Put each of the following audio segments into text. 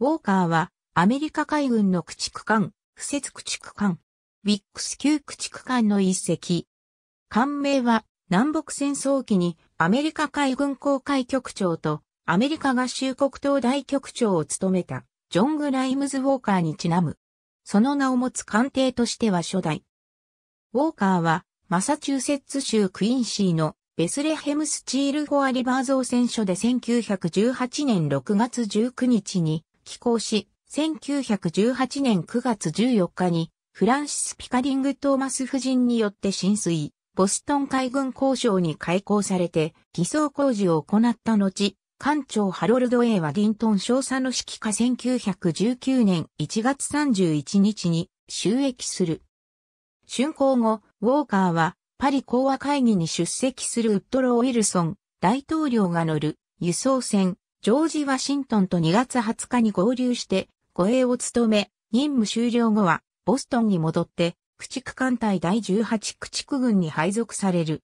ウォーカーはアメリカ海軍の駆逐艦、不設駆逐艦、ウィックス級駆逐艦の一隻。艦名は南北戦争期にアメリカ海軍航海局長とアメリカ合衆国東大局長を務めたジョン・グ・ライムズ・ウォーカーにちなむ。その名を持つ艦艇としては初代。ウォーカーはマサチューセッツ州クインシーのベスレヘムスチール・フォア・リバー造船所で1918年6月19日に寄港し、1918年9月14日に、フランシス・ピカディング・トーマス夫人によって浸水、ボストン海軍交渉に開港されて、偽装工事を行った後、艦長ハロルド・エイはィントン少佐の指揮下1919年1月31日に収益する。竣工後、ウォーカーはパリ講和会議に出席するウッドロー・ウィルソン大統領が乗る輸送船ジョージ・ワシントンと2月20日に合流して、護衛を務め、任務終了後は、ボストンに戻って、駆逐艦隊第18駆逐軍に配属される。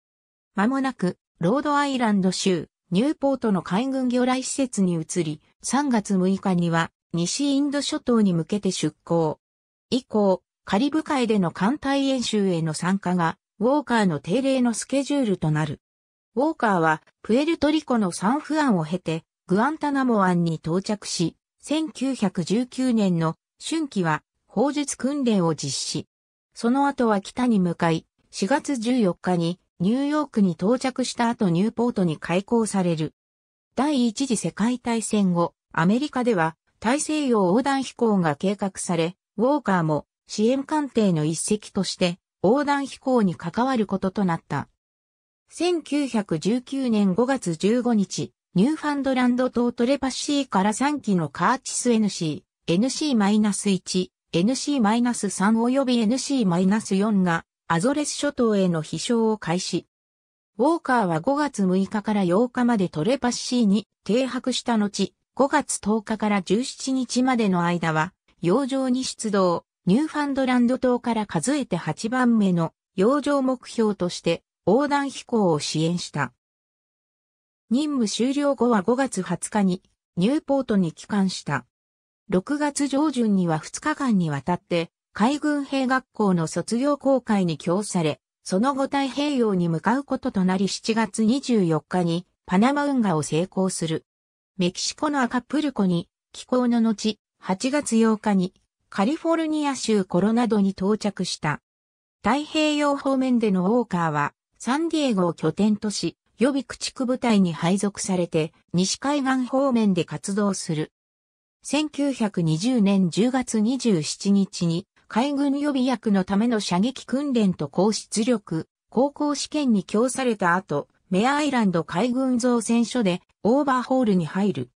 まもなく、ロードアイランド州、ニューポートの海軍魚雷施設に移り、3月6日には、西インド諸島に向けて出港。以降、カリブ海での艦隊演習への参加が、ウォーカーの定例のスケジュールとなる。ウォーカーは、プエルトリコのサンフアンを経て、グアンタナモ湾に到着し、1919年の春季は砲術訓練を実施。その後は北に向かい、4月14日にニューヨークに到着した後ニューポートに開港される。第一次世界大戦後、アメリカでは大西洋横断飛行が計画され、ウォーカーも支援艦艇の一隻として横断飛行に関わることとなった。1919年5月15日、ニューファンドランド島トレパシーから3機のカーチス NC、NC-1、NC-3 及び NC-4 がアゾレス諸島への飛翔を開始。ウォーカーは5月6日から8日までトレパシーに停泊した後、5月10日から17日までの間は、洋上に出動、ニューファンドランド島から数えて8番目の洋上目標として横断飛行を支援した。任務終了後は5月20日にニューポートに帰還した。6月上旬には2日間にわたって海軍兵学校の卒業公開に供され、その後太平洋に向かうこととなり7月24日にパナマ運河を成功する。メキシコのアカプルコに寄港の後、8月8日にカリフォルニア州コロナドに到着した。太平洋方面でのウォーカーはサンディエゴを拠点とし、予備駆逐部隊に配属されて西海岸方面で活動する。1920年10月27日に海軍予備役のための射撃訓練と高出力、高校試験に供された後、メアアイランド海軍造船所でオーバーホールに入る。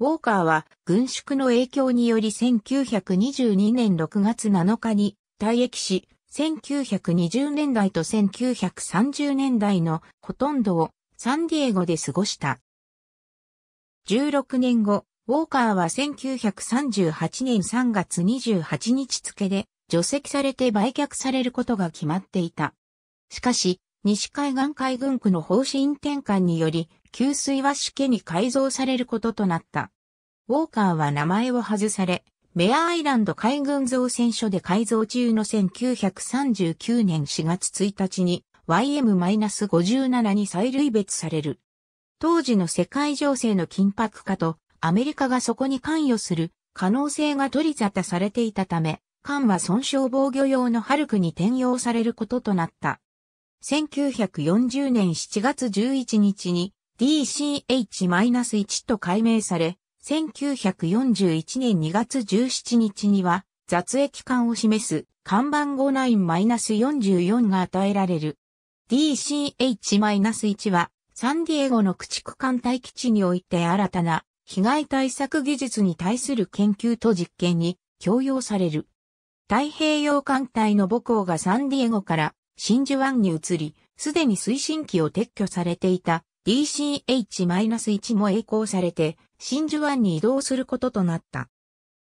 ウォーカーは軍縮の影響により1922年6月7日に退役し、1920年代と1930年代のほとんどをサンディエゴで過ごした。16年後、ウォーカーは1938年3月28日付で除籍されて売却されることが決まっていた。しかし、西海岸海軍区の方針転換により、給水は死家に改造されることとなった。ウォーカーは名前を外され、メアアイランド海軍造船所で改造中の1939年4月1日に YM-57 に再類別される。当時の世界情勢の緊迫化とアメリカがそこに関与する可能性が取り沙汰されていたため、艦は損傷防御用のハルクに転用されることとなった。1940年7月11日に DCH-1 と改名され、1941年2月17日には、雑液管を示す看板5 9-44が与えられる。DCH-1 は、サンディエゴの駆逐艦隊基地において新たな被害対策技術に対する研究と実験に強用される。太平洋艦隊の母校がサンディエゴから真珠湾に移り、すでに推進機を撤去されていた DCH-1 も栄光されて、真珠湾に移動することとなった。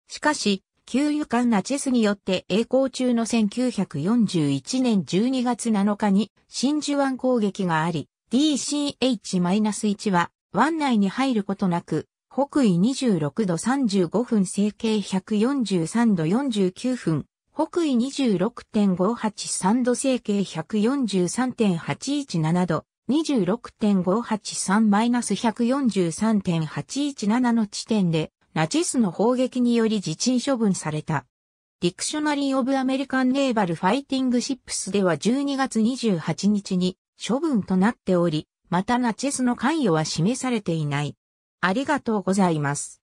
しかし、給油艦ナチェスによって栄光中の1941年12月7日に真珠湾攻撃があり、DCH-1 は湾内に入ることなく、北緯26度35分整形143度49分、北緯26.583度整形143.817度、26.583-143.817の地点で、ナチスの砲撃により自陳処分された。ディクショナリー・オブ・アメリカン・ネーバル・ファイティング・シップスでは12月28日に処分となっており、またナチスの関与は示されていない。ありがとうございます。